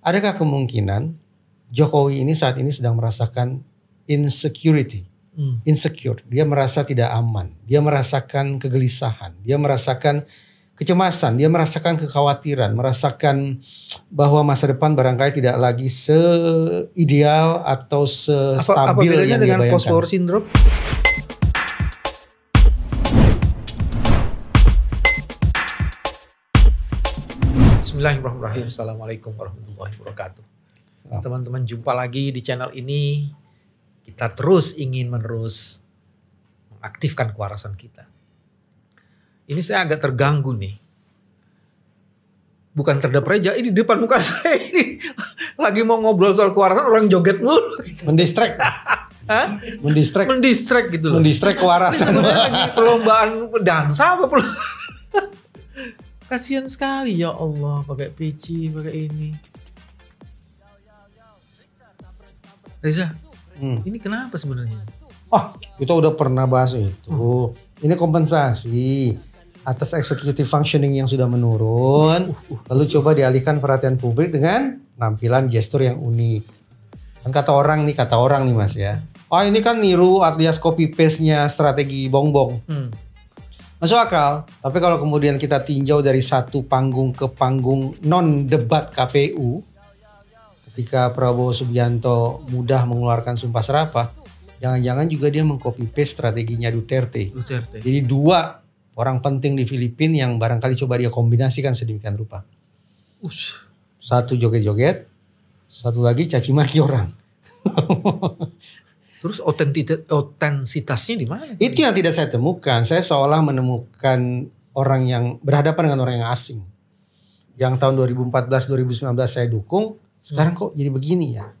Adakah kemungkinan Jokowi ini saat ini sedang merasakan insecurity? Hmm. Insecure, dia merasa tidak aman, dia merasakan kegelisahan, dia merasakan kecemasan, dia merasakan kekhawatiran, merasakan bahwa masa depan barangkali tidak lagi seideal atau stabil. apa, apa bedanya yang dengan dia bayangkan. syndrome? Bismillahirrahmanirrahim. Iya. Assalamualaikum warahmatullahi wabarakatuh. Iya. Teman-teman jumpa lagi di channel ini. Kita terus ingin menerus mengaktifkan kewarasan kita. Ini saya agak terganggu nih. Bukan terhadap reja, ini di depan muka saya ini. Lagi mau ngobrol soal kewarasan orang joget mulu. Gitu. Mendistrek. Hah? Mendistrek. Mendistrek gitu loh. Mendistrek kewarasan. Ini lagi perlombaan dansa apa perlombaan? kasihan sekali ya Allah pakai PC, pakai ini Reza hmm. ini kenapa sebenarnya oh kita udah pernah bahas itu hmm. ini kompensasi atas executive functioning yang sudah menurun uh, uh, uh, lalu coba dialihkan perhatian publik dengan penampilan gestur yang unik kan kata orang nih kata orang nih mas ya oh ini kan niru alias copy paste nya strategi bongbong hmm Masuk akal. Tapi kalau kemudian kita tinjau dari satu panggung ke panggung non debat KPU, ketika Prabowo Subianto mudah mengeluarkan sumpah serapah, jangan-jangan juga dia mengcopy paste strateginya Duterte. Duterte. Jadi dua orang penting di Filipina yang barangkali coba dia kombinasikan sedemikian rupa. Ush. Satu joget-joget, satu lagi caci maki orang. Terus otentitasnya di mana? Itu yang tidak saya temukan. Saya seolah menemukan orang yang berhadapan dengan orang yang asing. Yang tahun 2014 2019 saya dukung, sekarang hmm. kok jadi begini ya.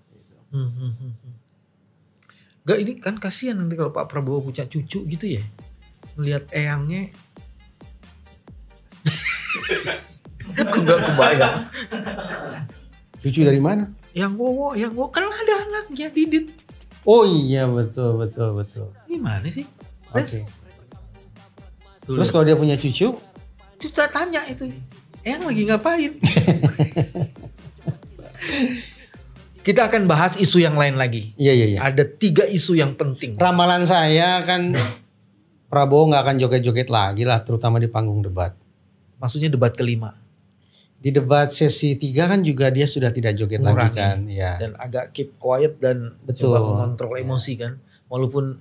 Hmm, hmm, hmm. hmm. Gak ini kan kasihan nanti kalau Pak Prabowo punya cucu gitu ya. Melihat eyangnya Aku gak kebayang. Cucu dari mana? Yang wowo, yang wowo. Kan ada anaknya Didit. Oh iya betul betul betul. Gimana sih? Oke. Okay. Terus kalau dia punya cucu, cucu tanya itu, yang lagi ngapain? Kita akan bahas isu yang lain lagi. Iya iya. iya. Ada tiga isu yang penting. Ramalan saya kan Prabowo nggak akan joget-joget lagi lah, terutama di panggung debat. Maksudnya debat kelima di debat sesi tiga kan juga dia sudah tidak joget Murang, lagi ya. kan ya dan agak keep quiet dan Betul. coba mengontrol ya. emosi kan walaupun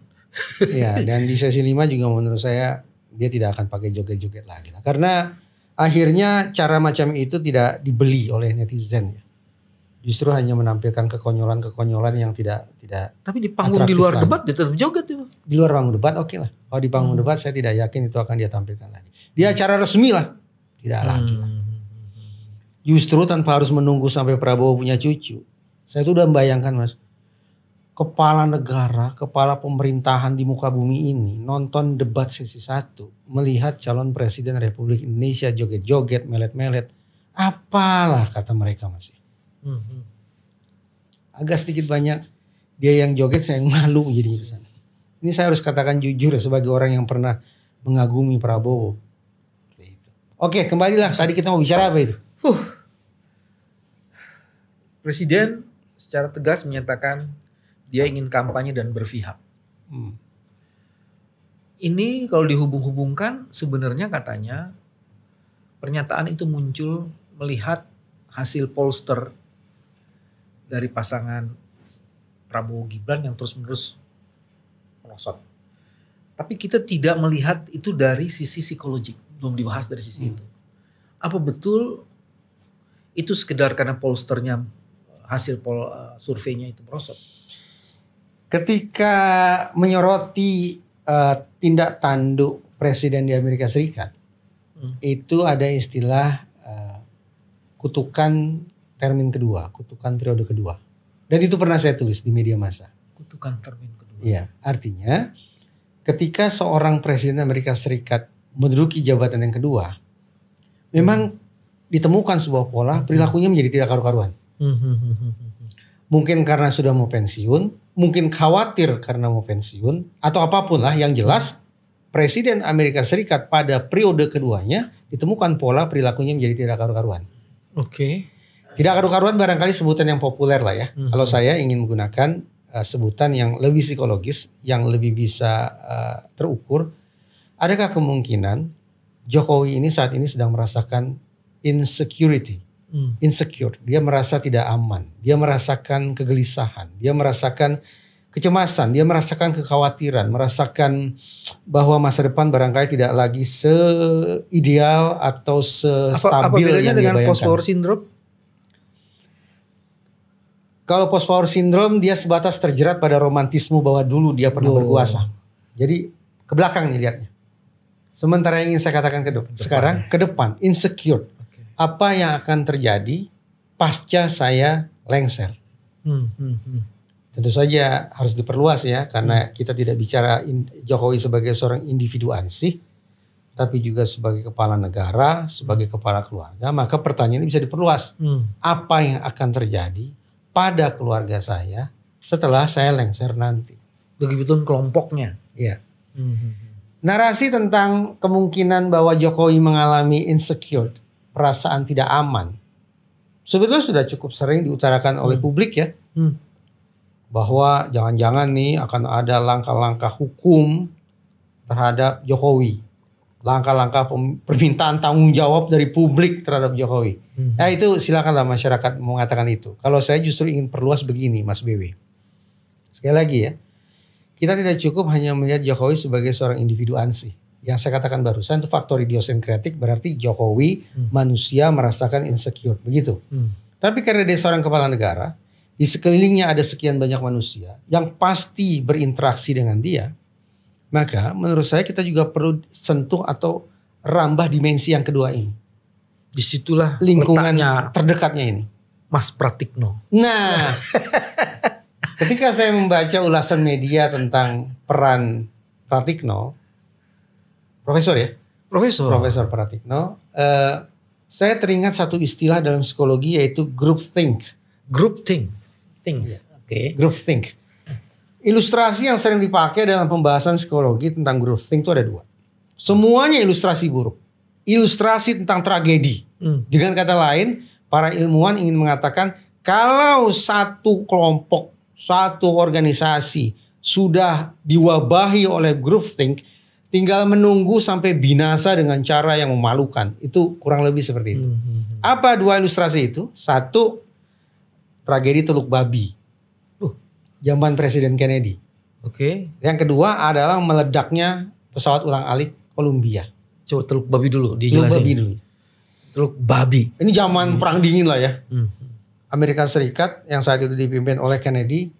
ya dan di sesi lima juga menurut saya dia tidak akan pakai joget-joget lagi lah karena akhirnya cara macam itu tidak dibeli oleh netizen ya justru hanya menampilkan kekonyolan-kekonyolan yang tidak tidak tapi di panggung di luar lagi. debat dia tetap joget itu di luar panggung debat oke okay lah kalau di panggung hmm. debat saya tidak yakin itu akan dia tampilkan lagi di acara resmi lah tidak hmm. lagi lah Justru tanpa harus menunggu sampai Prabowo punya cucu. Saya tuh udah membayangkan mas. Kepala negara, kepala pemerintahan di muka bumi ini nonton debat sesi satu. Melihat calon presiden Republik Indonesia joget-joget, melet-melet. Apalah kata mereka mas. Hmm. Agak sedikit banyak dia yang joget saya yang malu jadi kesana. Ini saya harus katakan jujur ya, sebagai orang yang pernah mengagumi Prabowo. Gitu. Oke, kembalilah. Tadi kita mau bicara apa itu? Huh. Presiden secara tegas menyatakan dia ingin kampanye dan berpihak. Hmm. Ini kalau dihubung-hubungkan sebenarnya katanya pernyataan itu muncul melihat hasil polster dari pasangan Prabowo Gibran yang terus-menerus merosot. Tapi kita tidak melihat itu dari sisi psikologik, belum dibahas dari sisi hmm. itu. Apa betul itu sekedar karena polsternya? hasil pol eh, surveinya itu merosot. Ketika menyoroti uh, tindak tanduk presiden di Amerika Serikat, hmm. itu ada istilah uh, kutukan termin kedua, kutukan periode kedua. Dan itu pernah saya tulis di media masa. Kutukan termin kedua. Iya, artinya ketika seorang presiden Amerika Serikat menduduki jabatan yang kedua, memang ditemukan sebuah pola perilakunya menjadi tidak karu-karuan. Mungkin karena sudah mau pensiun, mungkin khawatir karena mau pensiun, atau apapun lah yang jelas Presiden Amerika Serikat pada periode keduanya ditemukan pola perilakunya menjadi tidak karu-karuan. Oke. Okay. Tidak karu-karuan barangkali sebutan yang populer lah ya. Mm -hmm. Kalau saya ingin menggunakan uh, sebutan yang lebih psikologis, yang lebih bisa uh, terukur, adakah kemungkinan Jokowi ini saat ini sedang merasakan insecurity? hmm. insecure, dia merasa tidak aman, dia merasakan kegelisahan, dia merasakan kecemasan, dia merasakan kekhawatiran, merasakan bahwa masa depan barangkali tidak lagi seideal atau stabil. apa, apa yang dengan post power syndrome? Kalau post power syndrome dia sebatas terjerat pada romantisme bahwa dulu dia pernah oh. berkuasa. Jadi ke belakang nih lihatnya. Sementara yang ingin saya katakan ke depan, sekarang ke depan insecure apa yang akan terjadi pasca saya lengser. Hmm, hmm, hmm. Tentu saja harus diperluas ya karena hmm. kita tidak bicara Jokowi sebagai seorang individu ansih tapi juga sebagai kepala negara, sebagai hmm. kepala keluarga, maka pertanyaan ini bisa diperluas. Hmm. Apa yang akan terjadi pada keluarga saya setelah saya lengser nanti? Begitu kelompoknya. Iya. Hmm, hmm. Narasi tentang kemungkinan bahwa Jokowi mengalami insecure perasaan tidak aman. Sebetulnya sudah cukup sering diutarakan oleh hmm. publik ya. Hmm. Bahwa jangan-jangan nih akan ada langkah-langkah hukum terhadap Jokowi. Langkah-langkah permintaan tanggung jawab dari publik terhadap Jokowi. Hmm. Nah itu silakanlah masyarakat mengatakan itu. Kalau saya justru ingin perluas begini Mas BW. Sekali lagi ya. Kita tidak cukup hanya melihat Jokowi sebagai seorang individu ansih yang saya katakan barusan itu faktor idiosenkretik berarti Jokowi hmm. manusia merasakan insecure begitu. Hmm. Tapi karena dia seorang kepala negara, di sekelilingnya ada sekian banyak manusia yang pasti berinteraksi dengan dia, maka menurut saya kita juga perlu sentuh atau rambah dimensi yang kedua ini. Disitulah lingkungannya terdekatnya ini. Mas Pratikno. Nah, ketika saya membaca ulasan media tentang peran Pratikno, Profesor ya? Profesor. Profesor Pratikno. Uh, eh, saya teringat satu istilah dalam psikologi yaitu group think. Group think. Think. Yeah. Oke. Okay. Group think. Ilustrasi yang sering dipakai dalam pembahasan psikologi tentang group think itu ada dua. Semuanya ilustrasi buruk. Ilustrasi tentang tragedi. Hmm. Dengan kata lain, para ilmuwan ingin mengatakan kalau satu kelompok, satu organisasi sudah diwabahi oleh group think, tinggal menunggu sampai binasa dengan cara yang memalukan. Itu kurang lebih seperti itu. Hmm, hmm, hmm. Apa dua ilustrasi itu? Satu tragedi Teluk Babi. Uh, zaman Presiden Kennedy. Oke. Okay. Yang kedua adalah meledaknya pesawat ulang-alik Columbia. Coba Teluk Babi dulu dijelasin. Teluk Babi dulu. Teluk Babi. Ini zaman hmm. perang dingin lah ya. Hmm. Amerika Serikat yang saat itu dipimpin oleh Kennedy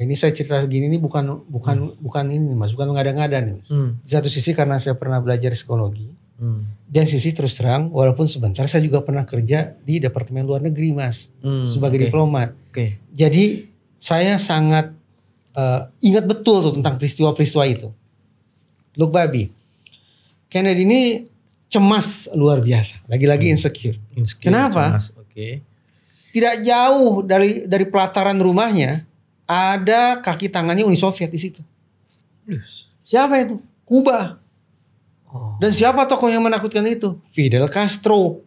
Eh, ini saya cerita gini ini bukan bukan hmm. bukan ini mas bukan mengada ada nih mas. Hmm. Di satu sisi karena saya pernah belajar psikologi hmm. dan sisi terus terang walaupun sebentar saya juga pernah kerja di departemen luar negeri mas hmm. sebagai okay. diplomat. Okay. Jadi saya sangat uh, ingat betul tuh tentang peristiwa-peristiwa itu. Look babi, Kennedy ini cemas luar biasa, lagi-lagi hmm. insecure. insecure. Kenapa? Cemas. Okay. Tidak jauh dari dari pelataran rumahnya ada kaki tangannya Uni Soviet di situ. Siapa itu? Kuba. Oh. Dan siapa tokoh yang menakutkan itu? Fidel Castro.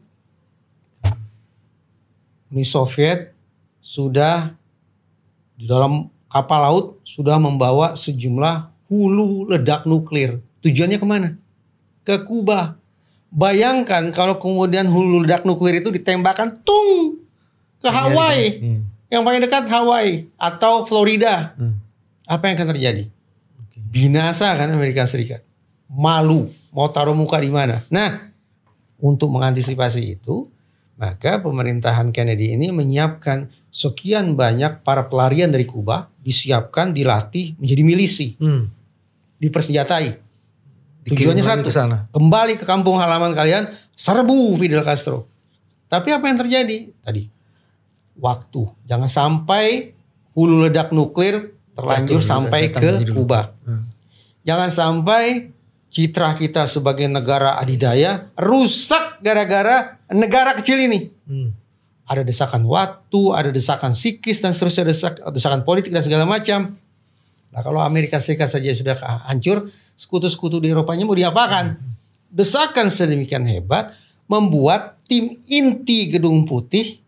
Uni Soviet sudah di dalam kapal laut sudah membawa sejumlah hulu ledak nuklir. Tujuannya kemana? Ke Kuba. Bayangkan kalau kemudian hulu ledak nuklir itu ditembakkan tung ke Hawaii. ya yang paling dekat Hawaii atau Florida. Hmm. Apa yang akan terjadi? Okay. Binasa kan Amerika Serikat. Malu mau taruh muka di mana. Nah, untuk mengantisipasi itu, maka pemerintahan Kennedy ini menyiapkan sekian banyak para pelarian dari Kuba disiapkan, dilatih menjadi milisi. Hmm. Dipersenjatai. Tujuannya satu, ke sana. kembali ke kampung halaman kalian, serbu Fidel Castro. Tapi apa yang terjadi? Tadi waktu. Jangan sampai hulu ledak nuklir terlanjur Betul, sampai ke Kuba. Hmm. Jangan sampai citra kita sebagai negara adidaya rusak gara-gara negara kecil ini. Hmm. Ada desakan waktu, ada desakan psikis dan seterusnya desak, desakan politik dan segala macam. Nah kalau Amerika Serikat saja sudah hancur, sekutu-sekutu di Eropanya mau diapakan? Hmm. Desakan sedemikian hebat membuat tim inti Gedung Putih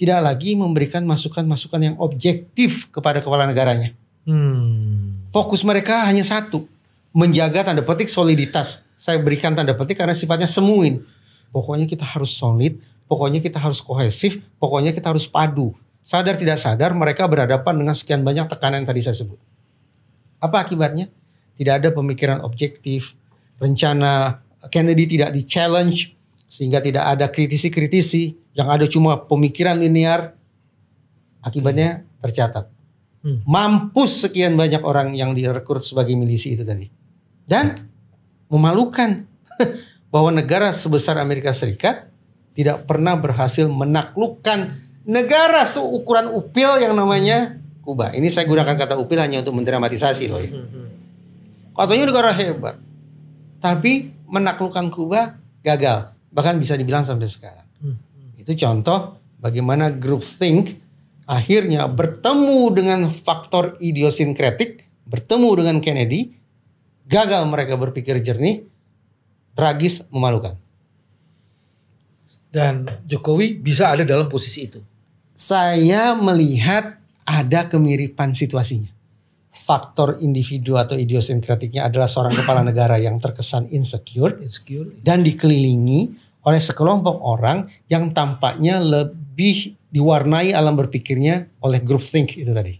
tidak lagi memberikan masukan-masukan yang objektif kepada kepala negaranya. Hmm. Fokus mereka hanya satu, menjaga tanda petik soliditas. Saya berikan tanda petik karena sifatnya semuin. Pokoknya kita harus solid, pokoknya kita harus kohesif, pokoknya kita harus padu. Sadar tidak sadar mereka berhadapan dengan sekian banyak tekanan yang tadi saya sebut. Apa akibatnya? Tidak ada pemikiran objektif, rencana Kennedy tidak di challenge sehingga tidak ada kritisi-kritisi yang ada cuma pemikiran linear akibatnya tercatat. Hmm. Mampus sekian banyak orang yang direkrut sebagai milisi itu tadi. Dan memalukan bahwa negara sebesar Amerika Serikat tidak pernah berhasil menaklukkan negara seukuran upil yang namanya Kuba. Ini saya gunakan kata upil hanya untuk mendramatisasi loh ya. Hmm, hmm. Katanya negara hebat. Tapi menaklukkan Kuba gagal. Bahkan bisa dibilang sampai sekarang. Itu contoh bagaimana group think akhirnya bertemu dengan faktor idiosinkretik, bertemu dengan Kennedy, gagal mereka berpikir jernih, tragis memalukan. Dan Jokowi bisa ada dalam posisi itu. Saya melihat ada kemiripan situasinya. Faktor individu atau idiosinkratiknya adalah seorang kepala negara yang terkesan insecure, insecure. Iya. dan dikelilingi oleh sekelompok orang yang tampaknya lebih diwarnai alam berpikirnya oleh group think itu tadi.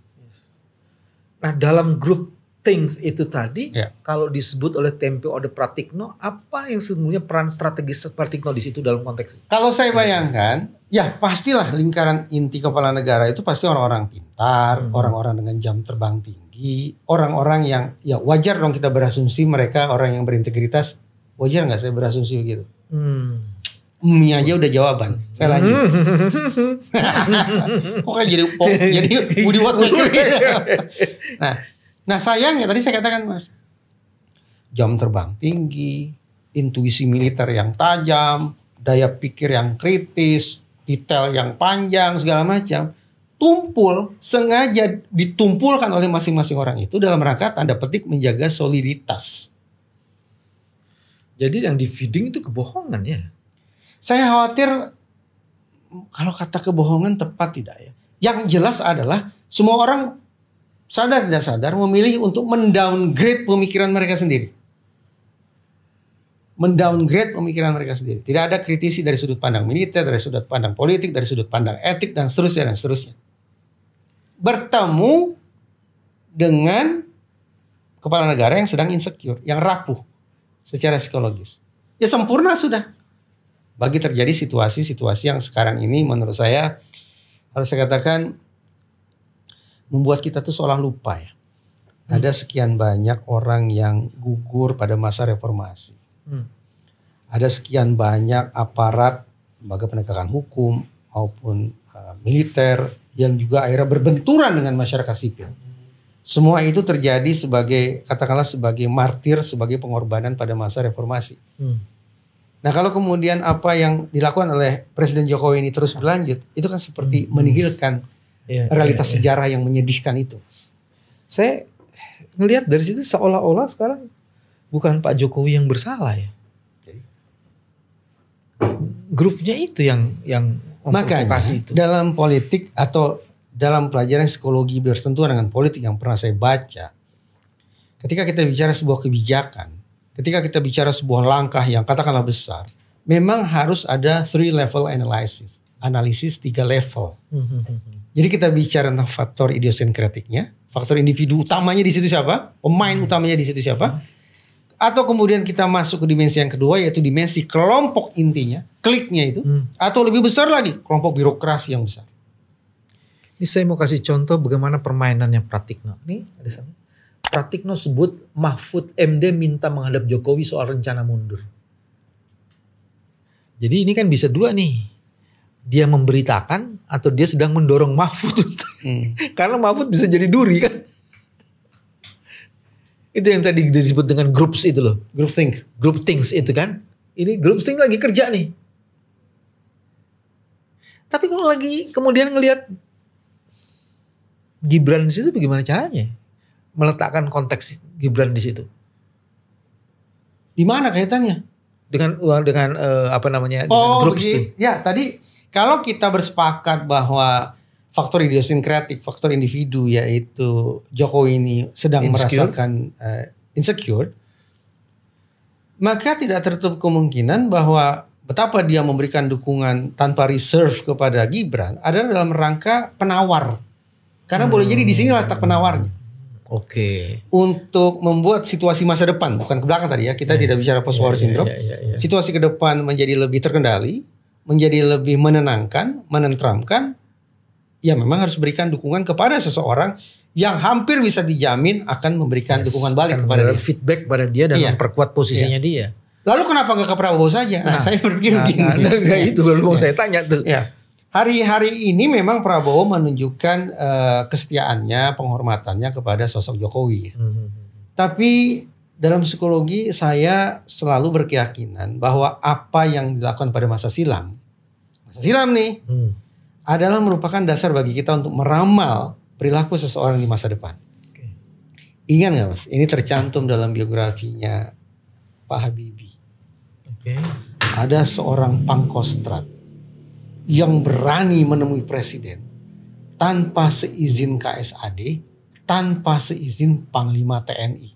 Nah dalam group think itu tadi ya. kalau disebut oleh Tempe Ode Pratikno apa yang sebenarnya peran strategis Pratikno di situ dalam konteks kalau saya bayangkan ya pastilah lingkaran inti kepala negara itu pasti orang-orang pintar hmm. orang-orang dengan jam terbang tinggi orang-orang yang ya wajar dong kita berasumsi mereka orang yang berintegritas wajar nggak saya berasumsi begitu hmm mie aja udah jawaban. Saya lanjut. Kok kayak jadi pop, oh, jadi Budi Watmaker mikir. nah, nah sayangnya tadi saya katakan mas, jam terbang tinggi, intuisi militer yang tajam, daya pikir yang kritis, detail yang panjang segala macam tumpul sengaja ditumpulkan oleh masing-masing orang itu dalam rangka tanda petik menjaga soliditas. Jadi yang di feeding itu kebohongan ya. Saya khawatir kalau kata kebohongan tepat tidak ya. Yang jelas adalah semua orang sadar tidak sadar memilih untuk mendowngrade pemikiran mereka sendiri. Mendowngrade pemikiran mereka sendiri. Tidak ada kritisi dari sudut pandang militer, dari sudut pandang politik, dari sudut pandang etik dan seterusnya dan seterusnya. Bertemu dengan kepala negara yang sedang insecure, yang rapuh secara psikologis. Ya sempurna sudah bagi terjadi situasi-situasi yang sekarang ini menurut saya harus saya katakan membuat kita tuh seolah lupa ya. Hmm. Ada sekian banyak orang yang gugur pada masa reformasi. Hmm. Ada sekian banyak aparat lembaga penegakan hukum maupun uh, militer yang juga akhirnya berbenturan dengan masyarakat sipil. Semua itu terjadi sebagai katakanlah sebagai martir, sebagai pengorbanan pada masa reformasi. Hmm. Nah kalau kemudian apa yang dilakukan oleh Presiden Jokowi ini terus berlanjut, itu kan seperti hmm. menihilkan yeah, iya, realitas yeah, yeah. sejarah yang menyedihkan itu. Saya melihat dari situ seolah-olah sekarang bukan Pak Jokowi yang bersalah ya. Grupnya itu yang yang makanya itu. dalam politik atau dalam pelajaran psikologi bersentuhan dengan politik yang pernah saya baca, ketika kita bicara sebuah kebijakan, ketika kita bicara sebuah langkah yang katakanlah besar, memang harus ada three level analysis, analisis tiga level. Jadi kita bicara tentang faktor idiosinkratiknya, faktor individu utamanya di situ siapa, pemain utamanya di situ siapa, atau kemudian kita masuk ke dimensi yang kedua yaitu dimensi kelompok intinya, kliknya itu, hmm. atau lebih besar lagi kelompok birokrasi yang besar. Ini saya mau kasih contoh bagaimana permainannya Pratikno. Ini ada sama. Pratikno sebut Mahfud MD minta menghadap Jokowi soal rencana mundur. Jadi ini kan bisa dua nih. Dia memberitakan atau dia sedang mendorong Mahfud. hmm. Karena Mahfud bisa jadi duri kan. itu yang tadi disebut dengan groups itu loh. Group think. Group things itu kan. Ini group think lagi kerja nih. Tapi kalau lagi kemudian ngelihat Gibran situ bagaimana caranya? meletakkan konteks Gibran di situ? Di mana kaitannya? Dengan dengan uh, apa namanya? Oh, dengan itu? ya tadi kalau kita bersepakat bahwa faktor idiosinkratik, faktor individu yaitu Jokowi ini sedang insecure. merasakan uh, insecure, maka tidak tertutup kemungkinan bahwa betapa dia memberikan dukungan tanpa reserve kepada Gibran adalah dalam rangka penawar. Karena hmm. boleh jadi di sini letak penawarnya. Oke. Okay. Untuk membuat situasi masa depan, bukan ke belakang tadi ya, kita yeah. tidak bicara post war yeah, ya, syndrome. Yeah, yeah, yeah, yeah. Situasi ke depan menjadi lebih terkendali, menjadi lebih menenangkan, menentramkan. Ya memang harus berikan dukungan kepada seseorang yang hampir bisa dijamin akan memberikan yes, dukungan balik kepada dia. Feedback pada dia dan yeah. memperkuat posisinya yeah. dia. Lalu kenapa nggak ke Prabowo saja? Nah, nah saya berpikir nah, gini. Nah, nah, nah itu lalu mau iya. saya tanya tuh. Yeah. Hari-hari ini memang Prabowo menunjukkan uh, kesetiaannya, penghormatannya kepada sosok Jokowi. Hmm. Tapi dalam psikologi saya selalu berkeyakinan bahwa apa yang dilakukan pada masa silam, masa silam nih, mm. adalah merupakan dasar bagi kita untuk meramal perilaku seseorang di masa depan. Okay. Ingat gak mas? Ini tercantum dalam biografinya Pak Habibie. Okay. Ada seorang pangkostrat yang berani menemui presiden tanpa seizin KSAD, tanpa seizin Panglima TNI.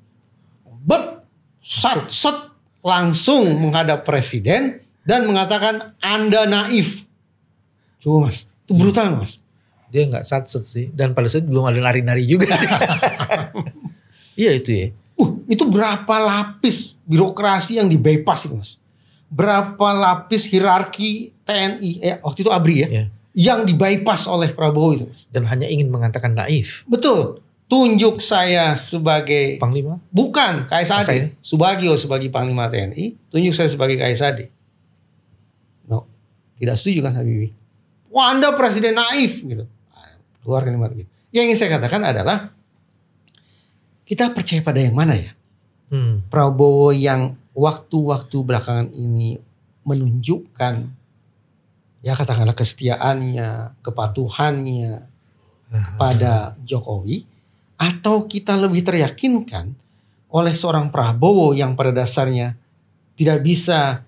Bet, sat, sat, langsung menghadap presiden dan mengatakan Anda naif. Coba mas, itu iya. brutal mas. Dia nggak satset sih, dan pada saat belum ada nari-nari juga. iya itu ya. Uh, itu berapa lapis birokrasi yang di bypass itu mas? berapa lapis hierarki TNI eh waktu itu ABRI ya, ya. yang dibypass oleh Prabowo itu Mas. Dan hanya ingin mengatakan naif. Betul. Tunjuk saya sebagai panglima? Bukan, KSAD. Subagio sebagai panglima TNI, tunjuk saya sebagai KSAD. No. Tidak setuju kan Habibie? Wah, Anda presiden naif gitu. Keluar kalimat gitu. Yang ingin saya katakan adalah kita percaya pada yang mana ya? Hmm. Prabowo yang waktu-waktu belakangan ini menunjukkan ya katakanlah kesetiaannya, kepatuhannya kepada Jokowi atau kita lebih teryakinkan oleh seorang Prabowo yang pada dasarnya tidak bisa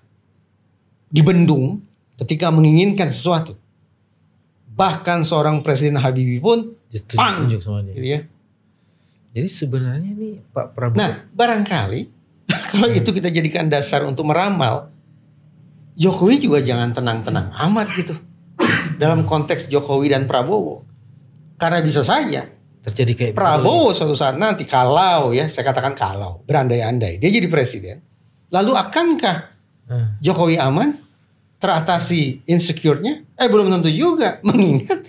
dibendung ketika menginginkan sesuatu. Bahkan seorang Presiden Habibie pun pang, gitu ya. Jadi sebenarnya nih Pak Prabowo. Nah barangkali kalau itu kita jadikan dasar untuk meramal, Jokowi juga jangan tenang-tenang amat gitu. Dalam konteks Jokowi dan Prabowo. Karena bisa saja terjadi kayak Prabowo suatu saat nanti kalau ya saya katakan kalau berandai-andai dia jadi presiden. Lalu akankah Jokowi aman teratasi insecure-nya? Eh belum tentu juga mengingat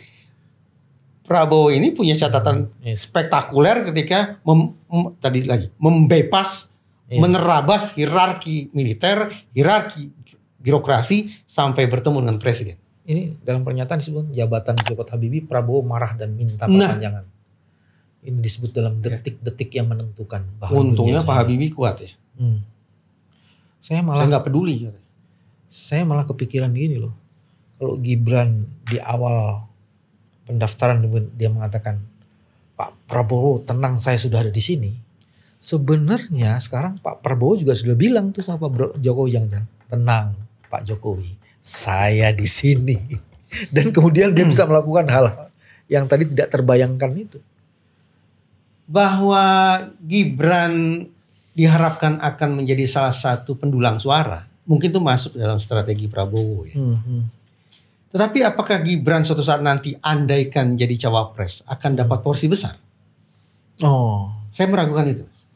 Prabowo ini punya catatan spektakuler ketika mem, mem, tadi lagi membebas iya. menerabas hierarki militer, hierarki birokrasi sampai bertemu dengan presiden. Ini dalam pernyataan disebut jabatan Joko Habibie Prabowo marah dan minta nah. perpanjangan. Nah, ini disebut dalam iya. detik-detik yang menentukan. Untungnya Pak Habibie kuat ya. Hmm. Saya malah nggak peduli. Saya malah kepikiran gini loh. Kalau Gibran di awal pendaftaran dia mengatakan Pak Prabowo tenang saya sudah ada di sini. Sebenarnya sekarang Pak Prabowo juga sudah bilang tuh sama Pak Jokowi yang tenang Pak Jokowi, saya di sini. Dan kemudian dia bisa melakukan hal yang tadi tidak terbayangkan itu. Bahwa Gibran diharapkan akan menjadi salah satu pendulang suara, mungkin itu masuk dalam strategi Prabowo ya. Hmm. Tetapi apakah Gibran suatu saat nanti andaikan jadi cawapres akan dapat porsi besar? Oh, saya meragukan itu. Mas.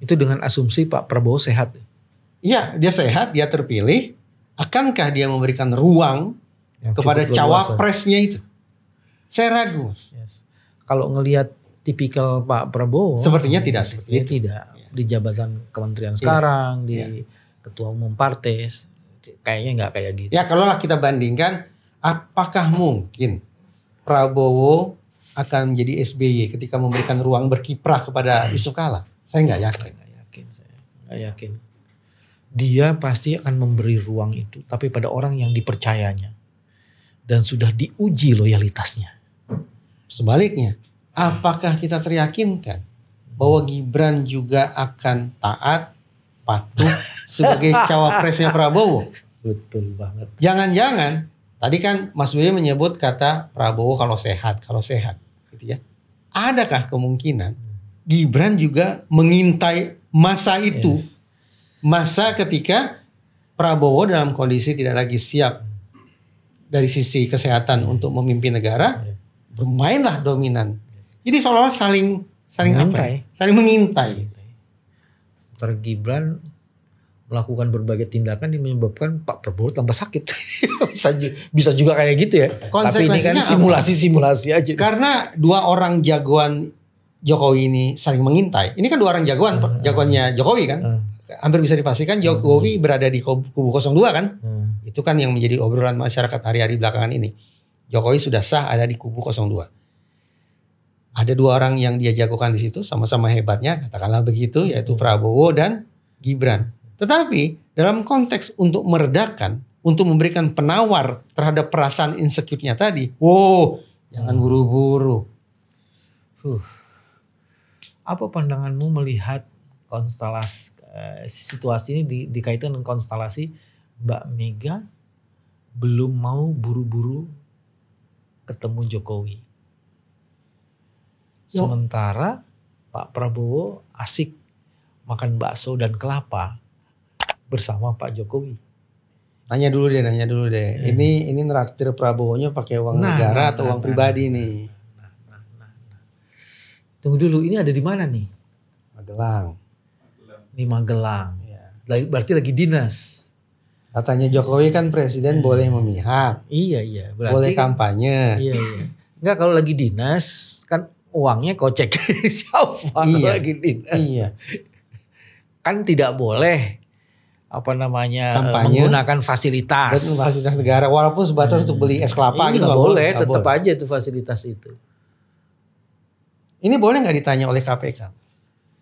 Itu dengan asumsi Pak Prabowo sehat. Iya, dia sehat, dia terpilih. Akankah dia memberikan ruang yang kepada cawapresnya itu? Saya ragu, Mas. Yes. Kalau ngelihat tipikal Pak Prabowo, sepertinya tidak seperti itu. tidak iya. di jabatan kementerian ya. sekarang, di ya. ketua umum partai, kayaknya nggak kayak gitu. Ya kalau lah kita bandingkan, apakah mungkin Prabowo akan menjadi SBY ketika memberikan ruang berkiprah kepada hmm. Yusuf Kala? Saya nggak yakin. Nggak yakin saya. Nggak yakin. Dia pasti akan memberi ruang itu, tapi pada orang yang dipercayanya dan sudah diuji loyalitasnya. Sebaliknya, apakah kita teryakinkan bahwa Gibran juga akan taat, patuh sebagai cawapresnya Prabowo? Betul banget. Jangan-jangan tadi kan Mas Budi menyebut kata Prabowo kalau sehat, kalau sehat, gitu ya. Adakah kemungkinan Gibran juga mengintai masa itu. Yes. Masa ketika Prabowo dalam kondisi tidak lagi siap dari sisi kesehatan yes. untuk memimpin negara, yes. bermainlah dominan. Jadi seolah-olah saling saling mengintai. apa? Saling mengintai. Dr. Gibran melakukan berbagai tindakan yang menyebabkan Pak Prabowo tambah sakit. bisa, bisa juga kayak gitu ya. Tapi ini kan simulasi-simulasi aja. Karena dua orang jagoan Jokowi ini saling mengintai. Ini kan dua orang jagoan, hmm. jagoannya Jokowi kan. Hmm. Hampir bisa dipastikan Jokowi hmm. berada di kubu 02 kan. Hmm. Itu kan yang menjadi obrolan masyarakat hari-hari belakangan ini. Jokowi sudah sah ada di kubu 02. Ada dua orang yang dia jagokan di situ sama-sama hebatnya, katakanlah begitu, yaitu hmm. Prabowo dan Gibran. Tetapi dalam konteks untuk meredakan, untuk memberikan penawar terhadap perasaan insecure-nya tadi, wow, jangan hmm. buru-buru. Huh. Apa pandanganmu melihat konstelasi uh, situasi ini di, dikaitkan dengan konstelasi Mbak Mega belum mau buru-buru ketemu Jokowi. Sementara Pak Prabowo asik makan bakso dan kelapa bersama Pak Jokowi. Nanya dulu deh, nanya dulu deh. Hmm. Ini ini neraktir Prabowo-nya pakai uang nah, negara nah, atau nah, uang nah, pribadi nah. nah. nih? Tunggu dulu, ini ada di mana nih? Magelang. Ini Magelang. Ya. Berarti lagi dinas. Katanya Jokowi kan presiden hmm. boleh memihak. Iya, iya. Berarti, boleh kan- kampanye. Iya, iya. Enggak kalau lagi dinas kan uangnya kocek siapa iya. lagi dinas. Iya. Kan tidak boleh apa namanya eh, Kampanye, menggunakan fasilitas. Fasilitas negara walaupun sebatas hmm. untuk beli es kelapa Ini iya, gitu. Gak boleh, tetap aja itu fasilitas itu. Ini boleh nggak ditanya oleh KPK?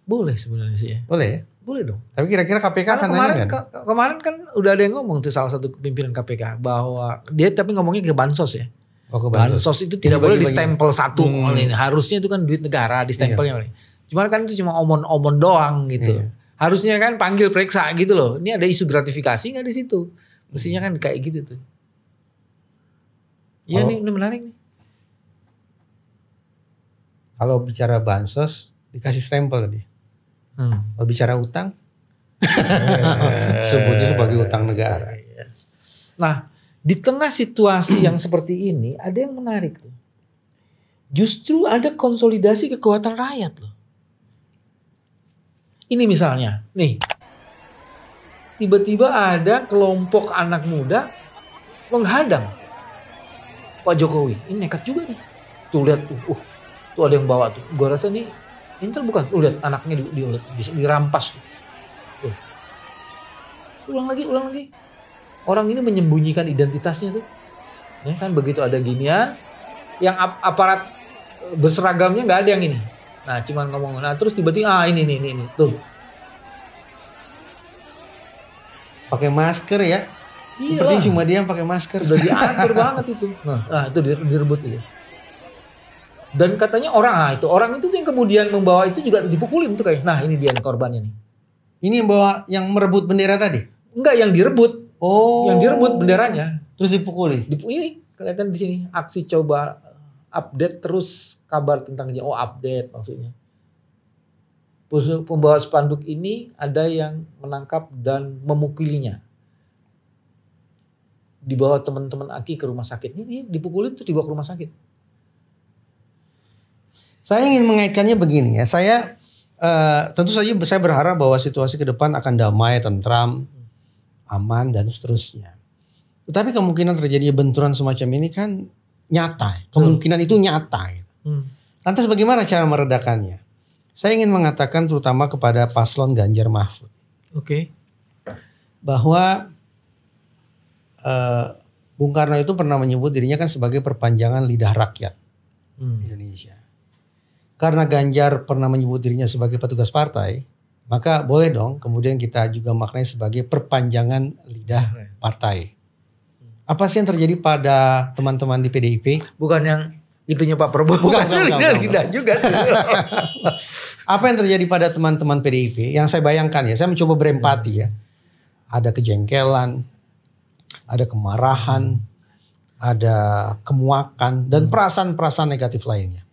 Boleh sebenarnya sih ya. Boleh ya? Boleh dong. Tapi kira-kira KPK kan nanya kan? Ke, kemarin kan udah ada yang ngomong tuh salah satu pimpinan KPK bahwa dia tapi ngomongnya ke bansos ya. Oh, ke bansos. bansos itu tidak boleh di stempel satu. Hmm. Harusnya itu kan duit negara di stempelnya. Iya. Cuman kan itu cuma omon-omon doang gitu. Iya. Harusnya kan panggil periksa gitu loh. Ini ada isu gratifikasi nggak di situ? Mestinya kan kayak gitu tuh. Iya oh. nih, ini menarik nih. Kalau bicara bansos dikasih stempel dia. Hmm. Kalau bicara utang sebutnya sebagai utang negara. Nah, di tengah situasi yang seperti ini ada yang menarik tuh. Justru ada konsolidasi kekuatan rakyat loh. Ini misalnya, nih. Tiba-tiba ada kelompok anak muda menghadang Pak Jokowi. Ini nekat juga nih. Tuh lihat, uh, uh tuh ada yang bawa tuh gue rasa nih inter bukan tuh lihat anaknya di, di, di, dirampas tuh. ulang lagi ulang lagi orang ini menyembunyikan identitasnya tuh ya kan begitu ada ginian yang ap aparat e, berseragamnya nggak ada yang ini nah cuman ngomong nah terus tiba-tiba ah ini ini ini, ini. tuh pakai masker ya Iyalah. seperti cuma dia yang pakai masker udah diatur banget itu nah, nah itu direbut itu dan katanya orang ah itu orang itu tuh yang kemudian membawa itu juga dipukulin tuh kayak. Nah ini dia nih korbannya nih. Ini yang bawa yang merebut bendera tadi? Enggak yang direbut. Oh. Yang direbut benderanya. Terus dipukuli? dipukuli iya, kelihatan di sini aksi coba eh, update terus kabar tentang dia oh update maksudnya. Pembawa spanduk ini ada yang menangkap dan memukulinya dibawa teman-teman Aki ke rumah sakit. Ini dipukulin terus dibawa ke rumah sakit. Saya ingin mengaitkannya begini ya. Saya uh, tentu saja saya berharap bahwa situasi ke depan akan damai, tentram, aman dan seterusnya. Tetapi kemungkinan terjadinya benturan semacam ini kan nyata. Hmm. Kemungkinan hmm. itu nyata. Gitu. Hmm. Lantas bagaimana cara meredakannya? Saya ingin mengatakan terutama kepada paslon Ganjar Mahfud. Oke. Okay. Bahwa uh, Bung Karno itu pernah menyebut dirinya kan sebagai perpanjangan lidah rakyat hmm. Indonesia karena Ganjar pernah menyebut dirinya sebagai petugas partai, maka boleh dong kemudian kita juga maknai sebagai perpanjangan lidah iya. partai. Apa sih yang terjadi pada teman-teman di PDIP? Bukan yang itunya Pak Prabowo. Bukan, kan? bukan, lidah, bukan, lidah juga. Apa yang terjadi pada teman-teman PDIP? Yang saya bayangkan ya, saya mencoba berempati ya. Ada kejengkelan, ada kemarahan, hmm. ada kemuakan dan hmm. perasaan-perasaan negatif lainnya.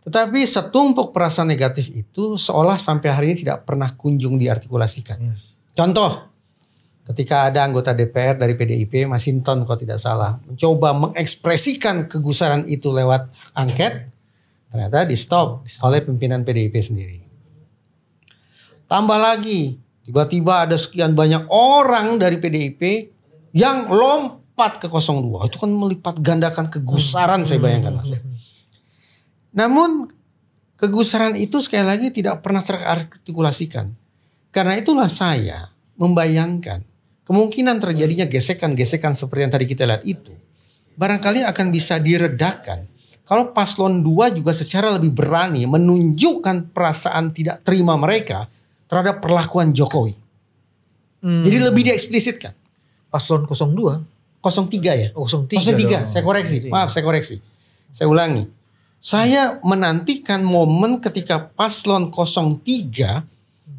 Tetapi setumpuk perasaan negatif itu seolah sampai hari ini tidak pernah kunjung diartikulasikan. Yes. Contoh, ketika ada anggota DPR dari PDIP, Masinton kalau tidak salah, mencoba mengekspresikan kegusaran itu lewat angket, ternyata di stop oleh pimpinan PDIP sendiri. Tambah lagi, tiba-tiba ada sekian banyak orang dari PDIP yang lompat ke 02. Itu kan melipat gandakan kegusaran hmm. saya bayangkan Mas. Hmm namun kegusaran itu sekali lagi tidak pernah terartikulasikan. Karena itulah saya membayangkan kemungkinan terjadinya gesekan-gesekan seperti yang tadi kita lihat itu barangkali akan bisa diredakan kalau paslon 2 juga secara lebih berani menunjukkan perasaan tidak terima mereka terhadap perlakuan Jokowi. Hmm. Jadi lebih dieksplisitkan. Paslon 02, 03 ya? Oh, 03. 03, saya koreksi. Maaf, saya koreksi. Saya ulangi. Saya menantikan momen ketika paslon 03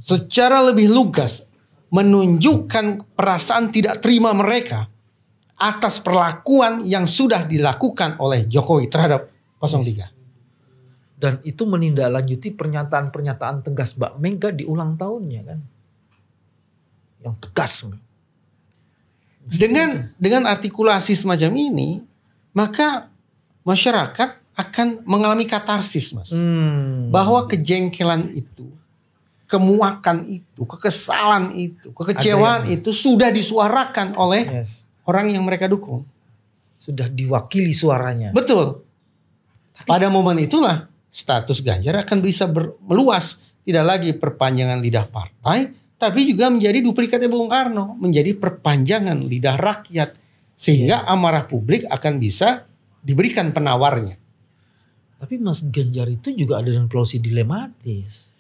secara lebih lugas menunjukkan perasaan tidak terima mereka atas perlakuan yang sudah dilakukan oleh Jokowi terhadap 03 dan itu menindaklanjuti pernyataan-pernyataan tegas Mbak Mega di ulang tahunnya kan yang tegas dengan dengan artikulasi semacam ini maka masyarakat akan mengalami katarsis mas. Hmm. Bahwa kejengkelan itu, kemuakan itu, kekesalan itu, kekecewaan itu sudah disuarakan oleh yes. orang yang mereka dukung. Sudah diwakili suaranya. Betul. Tapi, Pada momen itulah status Ganjar akan bisa ber, meluas. Tidak lagi perpanjangan lidah partai, tapi juga menjadi duplikatnya Bung Karno. Menjadi perpanjangan lidah rakyat. Sehingga iya. amarah publik akan bisa diberikan penawarnya. Tapi Mas Ganjar itu juga ada dalam klausi dilematis.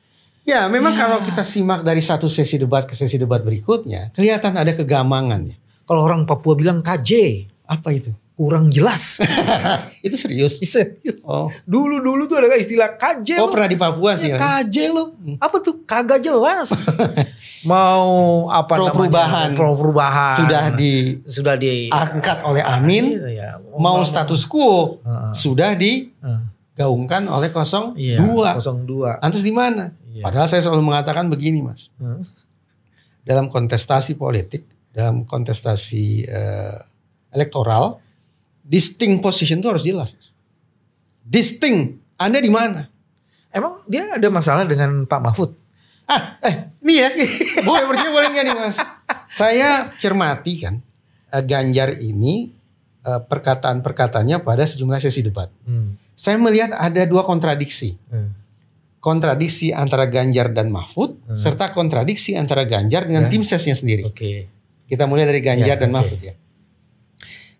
Ya, memang ya. kalau kita simak dari satu sesi debat ke sesi debat berikutnya, kelihatan ada kegamangan. Kalau orang Papua bilang KJ, apa itu? Kurang jelas. itu serius? Iya, serius. Oh. Dulu dulu tuh ada istilah KJ. Oh, lo. pernah di Papua sih. Iya, ya, KJ loh. Hmm. Apa tuh? Kagak jelas. Mau apa pro perubahan. Pro perubahan. Sudah di sudah diangkat oleh Amin. Ya, ya. Mau, status quo uh, -huh. sudah di uh digaungkan oleh 02. Iya, 02. Antus di mana? Iya. Padahal saya selalu mengatakan begini, Mas. Hmm. Dalam kontestasi politik, dalam kontestasi uh, elektoral, distinct position itu harus jelas. Distinct, Anda di mana? Emang dia ada masalah dengan Pak Mahfud? Ah, eh, ini ya. boleh percaya boleh enggak nih, Mas? Saya cermati kan, eh, Ganjar ini eh, perkataan perkatanya pada sejumlah sesi debat. Hmm saya melihat ada dua kontradiksi. Hmm. Kontradiksi antara Ganjar dan Mahfud hmm. serta kontradiksi antara Ganjar dengan ya. tim sesnya sendiri. Oke. Okay. Kita mulai dari Ganjar ya, dan okay. Mahfud ya.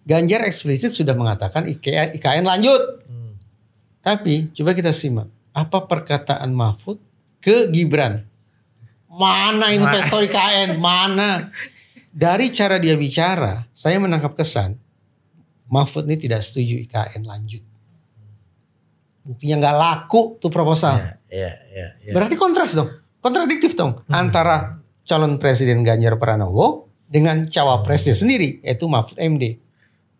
Ganjar eksplisit sudah mengatakan IKN, IKN lanjut. Hmm. Tapi coba kita simak apa perkataan Mahfud ke Gibran. Mana investor IKN? mana? Dari cara dia bicara, saya menangkap kesan Mahfud ini tidak setuju IKN lanjut buktinya nggak laku tuh proposal. Yeah, yeah, yeah, yeah. Berarti kontras dong, kontradiktif dong hmm. antara calon presiden Ganjar Pranowo dengan cawapresnya sendiri yaitu Mahfud MD.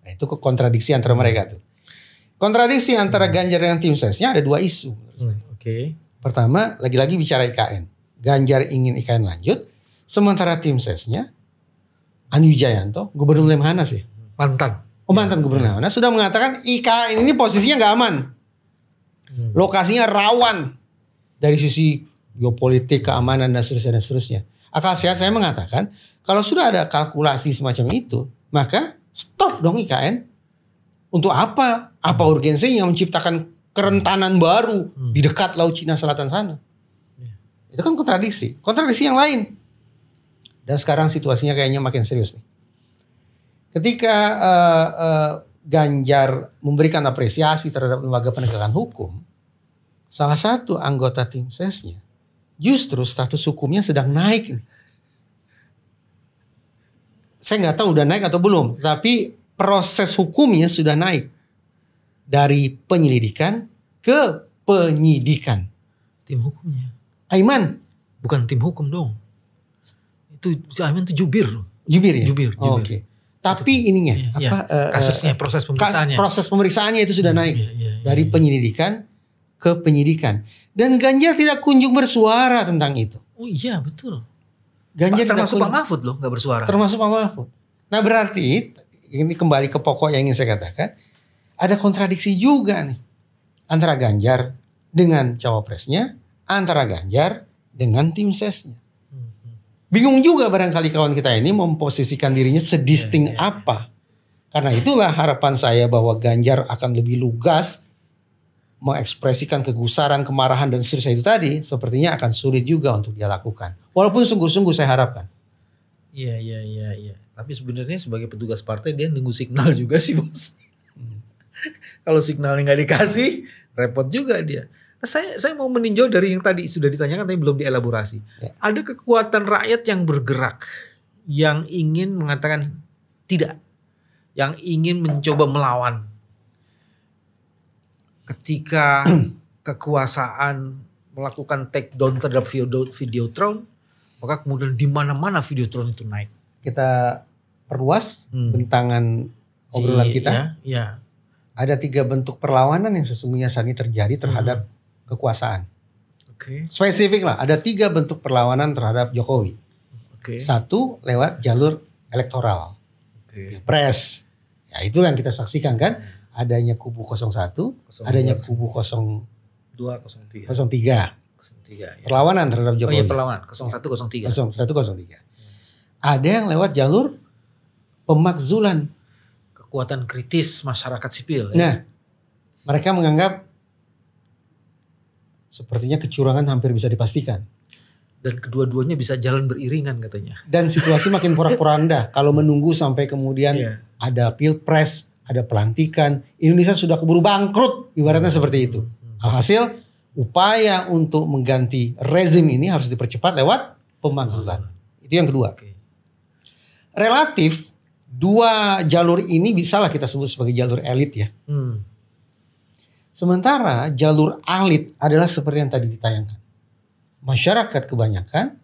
Nah, itu kontradiksi antara mereka tuh. Kontradiksi antara hmm. Ganjar dengan tim sesnya ada dua isu. Hmm, Oke. Okay. Pertama, lagi-lagi bicara IKN. Ganjar ingin IKN lanjut, sementara tim sesnya Anu Wijayanto, Gubernur Lemhanas ya, mantan. Oh mantan ya. Gubernur Lemhanas sudah mengatakan IKN ini posisinya nggak aman. Hmm. Lokasinya rawan dari sisi geopolitik, keamanan dan seterusnya dan seterusnya. Akal sehat saya mengatakan kalau sudah ada kalkulasi semacam itu, maka stop dong IKN. Untuk apa? Apa hmm. urgensinya menciptakan kerentanan baru hmm. di dekat laut Cina Selatan sana? Iya. Itu kan kontradiksi. Kontradiksi yang lain. Dan sekarang situasinya kayaknya makin serius nih. Ketika uh, uh, Ganjar memberikan apresiasi terhadap lembaga penegakan hukum, salah satu anggota tim sesnya justru status hukumnya sedang naik. Saya nggak tahu udah naik atau belum, tapi proses hukumnya sudah naik dari penyelidikan ke penyidikan. Tim hukumnya. Aiman. Bukan tim hukum dong. Itu Aiman itu jubir. Jubir ya. Jubir. jubir. Oh, Oke. Okay tapi ininya iya, iya. apa ya. Uh, kasusnya eh, proses pemeriksaannya proses pemeriksaannya itu sudah hmm, naik iya, iya, iya, dari penyelidikan ke penyidikan dan Ganjar tidak kunjung bersuara tentang itu. Oh iya betul. Ganjar Pak, termasuk kunjung, Pak Mahfud loh nggak bersuara. Termasuk Pak Mahfud. Nah berarti ini kembali ke pokok yang ingin saya katakan ada kontradiksi juga nih antara Ganjar dengan cawapresnya, antara Ganjar dengan tim sesnya. Bingung juga barangkali kawan kita ini memposisikan dirinya sedisting yeah, yeah. apa. Karena itulah harapan saya bahwa Ganjar akan lebih lugas mengekspresikan kegusaran, kemarahan dan seterusnya itu tadi sepertinya akan sulit juga untuk dia lakukan. Walaupun sungguh-sungguh saya harapkan. Iya, iya, iya, iya. Tapi sebenarnya sebagai petugas partai dia nunggu signal juga sih, Bos. Hmm. Kalau signalnya nggak dikasih, repot juga dia. Nah, saya saya mau meninjau dari yang tadi sudah ditanyakan tapi belum dielaborasi. Ya. Ada kekuatan rakyat yang bergerak yang ingin mengatakan tidak, yang ingin mencoba melawan. Ketika kekuasaan melakukan take down terhadap video tron maka kemudian di mana-mana video tron itu naik. Kita perluas hmm. bentangan obrolan kita. Ya, ya. Ada tiga bentuk perlawanan yang sesungguhnya saat ini terjadi terhadap hmm kekuasaan. Okay. Spesifik lah, ada tiga bentuk perlawanan terhadap Jokowi. Okay. Satu lewat jalur elektoral, okay. pilpres. Ya itu yang kita saksikan kan, adanya kubu 01, 02, adanya kubu 02, 03. 03. 03 ya. Perlawanan terhadap Jokowi. Oh iya perlawanan, 01, 03. 01, 03. Ada yang lewat jalur pemakzulan. Kekuatan kritis masyarakat sipil. Ya? Nah, mereka menganggap Sepertinya kecurangan hampir bisa dipastikan. Dan kedua-duanya bisa jalan beriringan katanya. Dan situasi makin porak-poranda kalau menunggu sampai kemudian yeah. ada pilpres, ada pelantikan, Indonesia sudah keburu bangkrut, ibaratnya hmm. seperti itu. Hmm. Hasil upaya untuk mengganti rezim ini harus dipercepat lewat pemanggilan. Hmm. Itu yang kedua. Okay. Relatif dua jalur ini bisalah kita sebut sebagai jalur elit ya. Hmm. Sementara jalur alit adalah seperti yang tadi ditayangkan. Masyarakat kebanyakan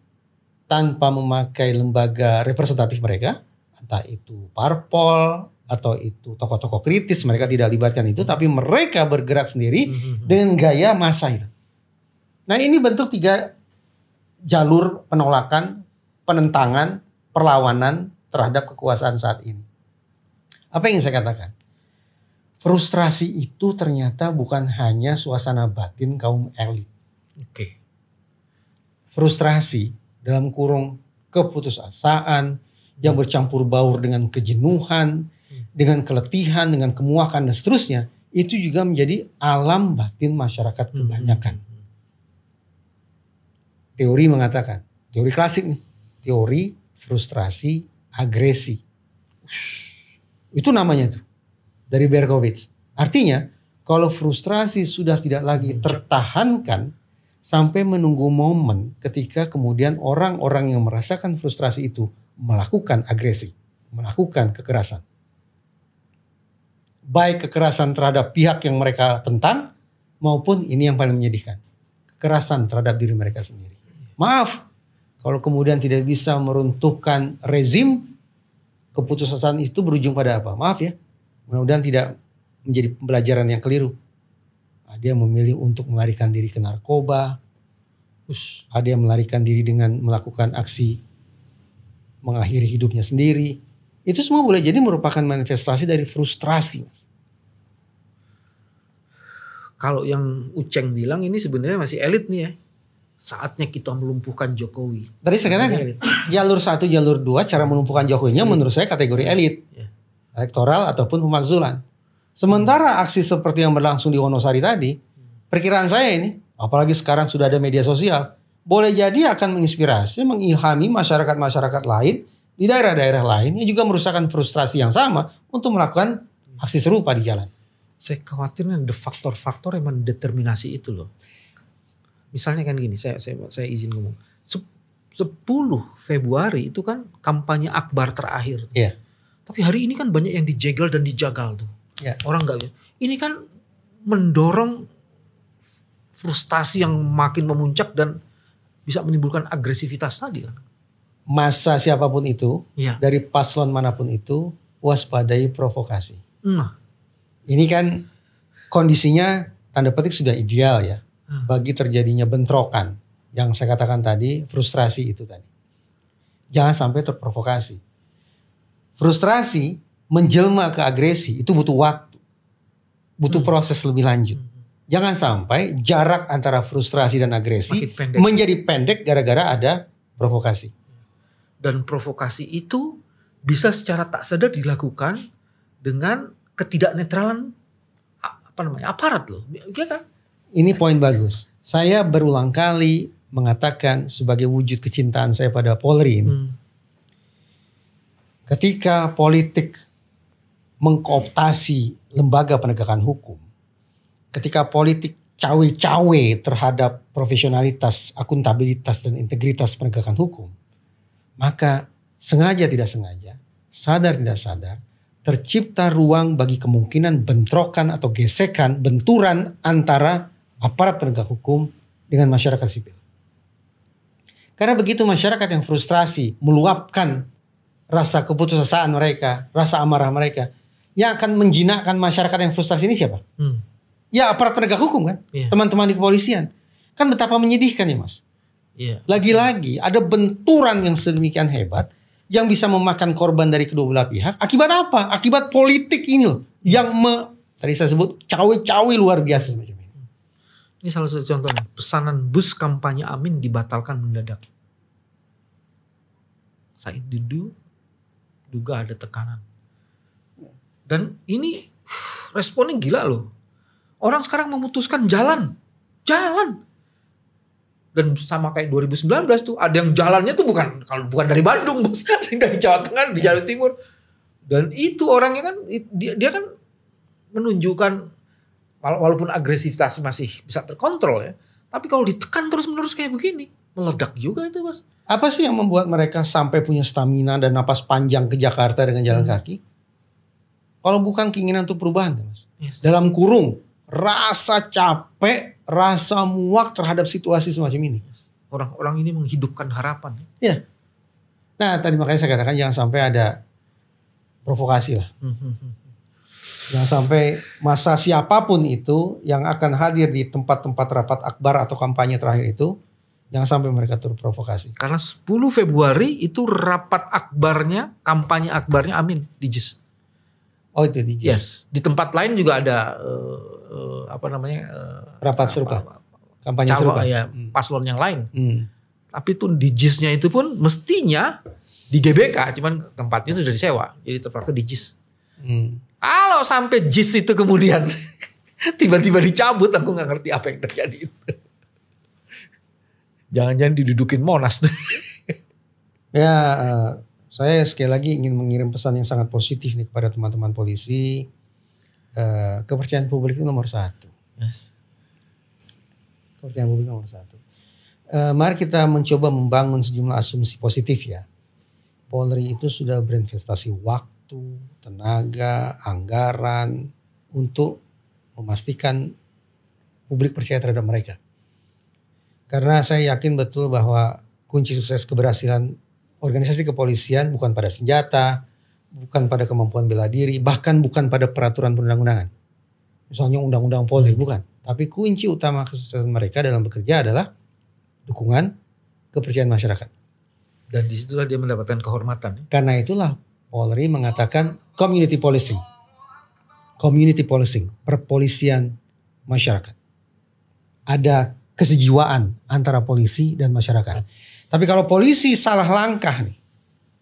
tanpa memakai lembaga representatif mereka, entah itu parpol atau itu tokoh-tokoh kritis, mereka tidak libatkan itu, tapi mereka bergerak sendiri hmm, hmm, hmm. dengan gaya masa itu. Nah ini bentuk tiga jalur penolakan, penentangan, perlawanan terhadap kekuasaan saat ini. Apa yang ingin saya katakan? frustrasi itu ternyata bukan hanya suasana batin kaum elit. Oke. Frustrasi dalam kurung keputusasaan hmm. yang bercampur baur dengan kejenuhan, hmm. dengan keletihan, dengan kemuakan dan seterusnya, itu juga menjadi alam batin masyarakat hmm. kebanyakan. Teori mengatakan, teori klasik nih, teori frustrasi agresi. Ush, itu namanya tuh dari Berkowitz. Artinya, kalau frustrasi sudah tidak lagi tertahankan sampai menunggu momen ketika kemudian orang-orang yang merasakan frustrasi itu melakukan agresi, melakukan kekerasan. Baik kekerasan terhadap pihak yang mereka tentang maupun ini yang paling menyedihkan, kekerasan terhadap diri mereka sendiri. Maaf, kalau kemudian tidak bisa meruntuhkan rezim, keputusan itu berujung pada apa? Maaf ya, Mudah-mudahan tidak menjadi pembelajaran yang keliru. Ada ah, yang memilih untuk melarikan diri ke narkoba. terus Ada ah, yang melarikan diri dengan melakukan aksi mengakhiri hidupnya sendiri. Itu semua boleh jadi merupakan manifestasi dari frustrasi, Mas. Kalau yang Uceng bilang ini sebenarnya masih elit nih ya saatnya kita melumpuhkan Jokowi. Tadi sekarang jalur satu, jalur dua, cara melumpuhkan Jokowinya menurut saya kategori elit elektoral ataupun pemakzulan. Sementara aksi seperti yang berlangsung di Wonosari tadi, perkiraan saya ini, apalagi sekarang sudah ada media sosial, boleh jadi akan menginspirasi, mengilhami masyarakat-masyarakat lain di daerah-daerah lain yang juga merusakkan frustrasi yang sama untuk melakukan aksi serupa di jalan. Saya khawatirnya ada faktor-faktor yang mendeterminasi itu loh. Misalnya kan gini, saya saya, saya izin ngomong. 10 Februari itu kan kampanye Akbar terakhir. Yeah. Tapi hari ini kan banyak yang dijegal dan dijagal tuh. Ya. Orang nggak. Ini kan mendorong frustasi yang makin memuncak dan bisa menimbulkan agresivitas tadi kan. Masa siapapun itu, ya. dari paslon manapun itu, waspadai provokasi. Nah. Ini kan kondisinya tanda petik sudah ideal ya. Hmm. Bagi terjadinya bentrokan yang saya katakan tadi, frustrasi itu tadi. Jangan sampai terprovokasi Frustrasi menjelma ke agresi itu butuh waktu. Butuh hmm. proses lebih lanjut. Hmm. Jangan sampai jarak antara frustrasi dan agresi pendek. menjadi pendek gara-gara ada provokasi. Dan provokasi itu bisa secara tak sadar dilakukan dengan ketidaknetralan apa namanya aparat loh, iya kan? Ini poin bagus. Saya berulang kali mengatakan sebagai wujud kecintaan saya pada Polri ini. Hmm ketika politik mengkooptasi lembaga penegakan hukum, ketika politik cawe-cawe terhadap profesionalitas, akuntabilitas dan integritas penegakan hukum, maka sengaja tidak sengaja, sadar tidak sadar, tercipta ruang bagi kemungkinan bentrokan atau gesekan, benturan antara aparat penegak hukum dengan masyarakat sipil. Karena begitu masyarakat yang frustrasi meluapkan rasa keputusasaan mereka, rasa amarah mereka. Yang akan menjinakkan masyarakat yang frustasi ini siapa? Hmm. Ya aparat penegak hukum kan, teman iya. teman-teman di kepolisian. Kan betapa menyedihkan ya mas. lagi iya. Lagi-lagi ada benturan yang sedemikian hebat yang bisa memakan korban dari kedua belah pihak. Akibat apa? Akibat politik ini loh yang me, tadi saya sebut cawe-cawe luar biasa semacam ini. Ini salah satu contohnya pesanan bus kampanye Amin dibatalkan mendadak. Said Dudu juga ada tekanan. Dan ini responnya gila loh. Orang sekarang memutuskan jalan. Jalan. Dan sama kayak 2019 tuh ada yang jalannya tuh bukan kalau bukan dari Bandung bos, dari Jawa Tengah, di Jawa Timur. Dan itu orangnya kan dia, dia kan menunjukkan walaupun agresivitas masih bisa terkontrol ya, tapi kalau ditekan terus-menerus kayak begini, meledak juga itu mas. Apa sih yang membuat mereka sampai punya stamina dan napas panjang ke Jakarta dengan jalan hmm. kaki? Kalau bukan keinginan untuk perubahan, mas. Yes. Dalam kurung rasa capek, rasa muak terhadap situasi semacam ini. Orang-orang ini menghidupkan harapan. Ya. Nah tadi makanya saya katakan jangan sampai ada provokasi lah. Hmm, hmm, hmm, jangan sampai masa siapapun itu yang akan hadir di tempat-tempat rapat akbar atau kampanye terakhir itu Jangan sampai mereka terprovokasi. Karena 10 Februari itu rapat akbarnya, kampanye akbarnya Amin di JIS. Oh itu di JIS. Yes. Di tempat lain juga ada uh, uh, apa namanya? Uh, rapat serupa. Apa, kampanye cawa, serupa. Ya, hmm. paslon yang lain. Hmm. Tapi pun di JIS-nya itu pun mestinya di GBK, cuman tempatnya itu sudah disewa. Jadi terpaksa di JIS. Hmm. Kalau sampai JIS itu kemudian tiba-tiba dicabut, aku nggak ngerti apa yang terjadi itu. Jangan-jangan didudukin Monas tuh. ya, uh, saya sekali lagi ingin mengirim pesan yang sangat positif nih kepada teman-teman polisi. Uh, kepercayaan publik itu nomor satu. Yes. Kepercayaan publik nomor satu. Uh, mari kita mencoba membangun sejumlah asumsi positif ya. Polri itu sudah berinvestasi waktu, tenaga, anggaran untuk memastikan publik percaya terhadap mereka. Karena saya yakin betul bahwa kunci sukses keberhasilan organisasi kepolisian bukan pada senjata, bukan pada kemampuan bela diri, bahkan bukan pada peraturan perundang-undangan. Misalnya undang-undang Polri, hmm. bukan. Tapi kunci utama kesuksesan mereka dalam bekerja adalah dukungan kepercayaan masyarakat. Dan disitulah dia mendapatkan kehormatan. Ya? Karena itulah Polri mengatakan community policing. Community policing, perpolisian masyarakat. Ada kesejiwaan antara polisi dan masyarakat. Tapi kalau polisi salah langkah nih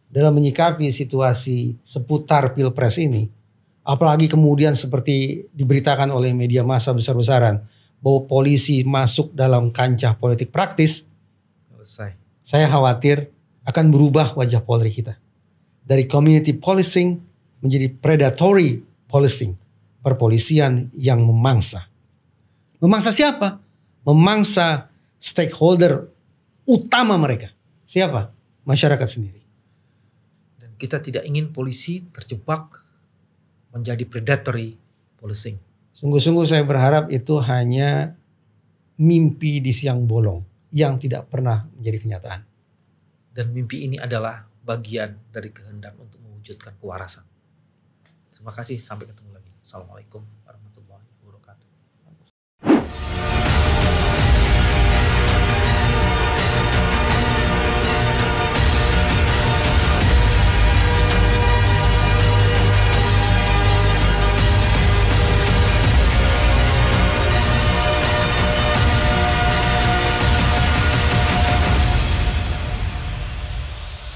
dalam menyikapi situasi seputar pilpres ini, apalagi kemudian seperti diberitakan oleh media massa besar-besaran bahwa polisi masuk dalam kancah politik praktis, selesai. Saya khawatir akan berubah wajah Polri kita dari community policing menjadi predatory policing, perpolisian yang memangsa. Memangsa siapa? memangsa stakeholder utama mereka. Siapa? Masyarakat sendiri. Dan kita tidak ingin polisi terjebak menjadi predatory policing. Sungguh-sungguh saya berharap itu hanya mimpi di siang bolong yang tidak pernah menjadi kenyataan. Dan mimpi ini adalah bagian dari kehendak untuk mewujudkan kewarasan. Terima kasih, sampai ketemu lagi. Assalamualaikum.